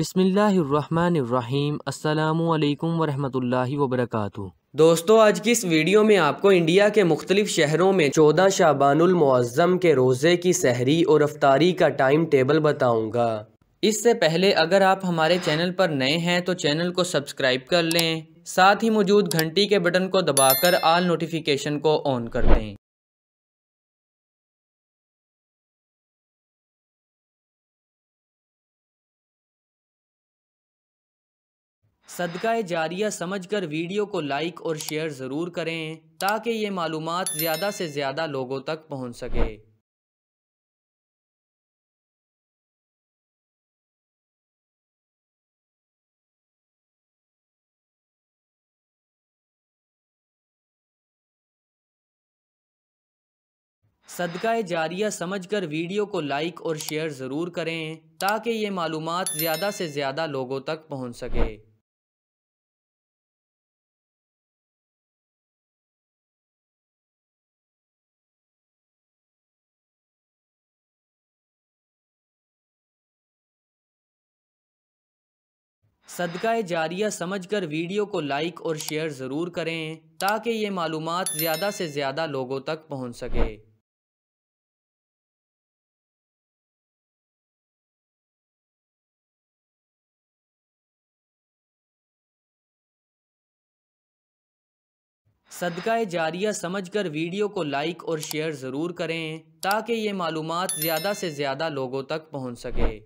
बिसमीम् अल्लाम वरहमतुल्लाहि वबरकातु दोस्तों आज की इस वीडियो में आपको इंडिया के मुख्तलिफ शहरों में चौदह शाबानमज़म के रोज़े की सहरी और रफ्तारी का टाइम टेबल बताऊँगा इससे पहले अगर आप हमारे चैनल पर नए हैं तो चैनल को सब्सक्राइब कर लें साथ ही मौजूद घंटी के बटन को दबाकर आल नोटिफिकेशन को ऑन कर दें सदका जारिया समझकर वीडियो को लाइक और शेयर ज़रूर करें ताकि ये मालूम ज़्यादा से ज़्यादा लोगों तक पहुँच सके सदका जारिया समझकर वीडियो को लाइक और शेयर ज़रूर करें ताकि ये मालूम ज़्यादा से ज़्यादा लोगों तक पहुँच सके सदका जारिया समझकर वीडियो को लाइक और शेयर ज़रूर करें ताकि ये मालूम ज़्यादा से ज़्यादा लोगों तक पहुँच सके सदका जारिया समझकर वीडियो को लाइक और शेयर ज़रूर करें ताकि ये मालूम ज़्यादा से ज़्यादा लोगों तक पहुँच सके